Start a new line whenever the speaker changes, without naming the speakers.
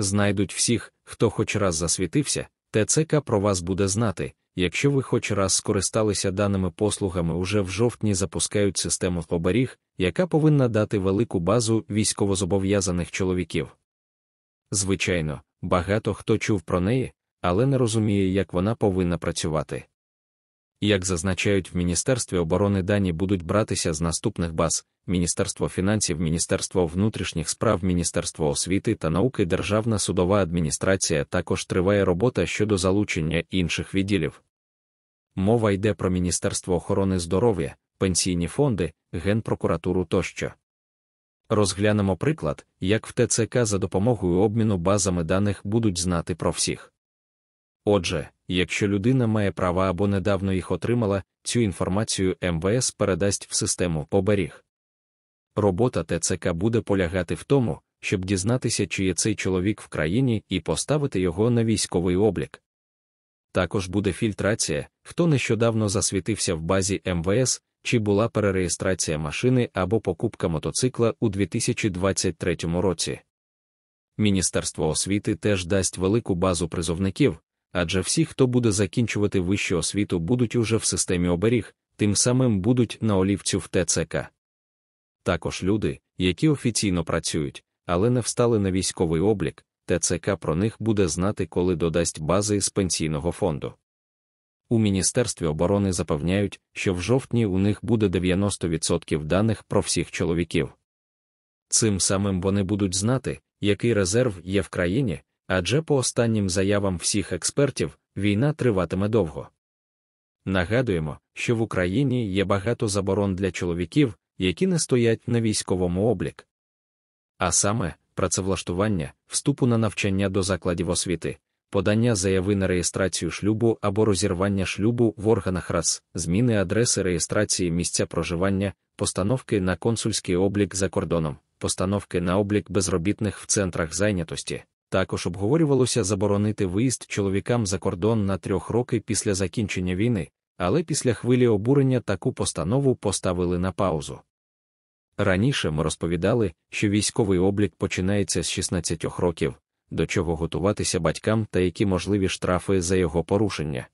знайдуть всіх, хто хоч раз засвітився, ТЦК про вас буде знати. Якщо ви хоч раз скористалися даними послугами, уже в жовтні запускають систему оберіг, яка повинна дати велику базу військовозобов'язаних чоловіків. Звичайно, багато хто чув про неї, але не розуміє, як вона повинна працювати як зазначають в Міністерстві оборони дані будуть братися з наступних баз: Міністерство фінансів, Міністерство внутрішніх справ, Міністерство освіти та науки, Державна судова адміністрація також триває робота щодо залучення інших відділів. Мова йде про Міністерство охорони здоров'я, пенсійні фонди, Генпрокуратуру тощо. Розглянемо приклад, як в ТЦК за допомогою обміну базами даних будуть знати про всіх. Отже, якщо людина має права або недавно їх отримала, цю інформацію МВС передасть в систему оберіг. Робота ТЦК буде полягати в тому, щоб дізнатися, чи є цей чоловік в країні і поставити його на військовий облік. Також буде фільтрація, хто нещодавно засвітився в базі МВС, чи була перереєстрація машини або покупка мотоцикла у 2023 році. Міністерство освіти теж дасть велику базу призовників, адже всі, хто буде закінчувати вищу освіту, будуть уже в системі оберіг, тим самим будуть на олівцю в ТЦК. Також люди, які офіційно працюють, але не встали на військовий облік, ТЦК про них буде знати, коли додасть бази з пенсійного фонду. У Міністерстві оборони запевняють, що в жовтні у них буде 90% даних про всіх чоловіків. Цим самим вони будуть знати, який резерв є в країні, адже по останнім заявам всіх експертів війна триватиме довго. Нагадуємо, що в Україні є багато заборон для чоловіків, які не стоять на військовому облік. А саме, працевлаштування, вступу на навчання до закладів освіти, подання заяви на реєстрацію шлюбу або розірвання шлюбу в органах РАС, зміни адреси реєстрації місця проживання, постановки на консульський облік за кордоном, постановки на облік безробітних в центрах зайнятості. Також обговорювалося заборонити виїзд чоловікам за кордон на трьох роки після закінчення війни, але після хвилі обурення таку постанову поставили на паузу. Раніше ми розповідали, що військовий облік починається з 16 років, до чого готуватися батькам та які можливі штрафи за його порушення.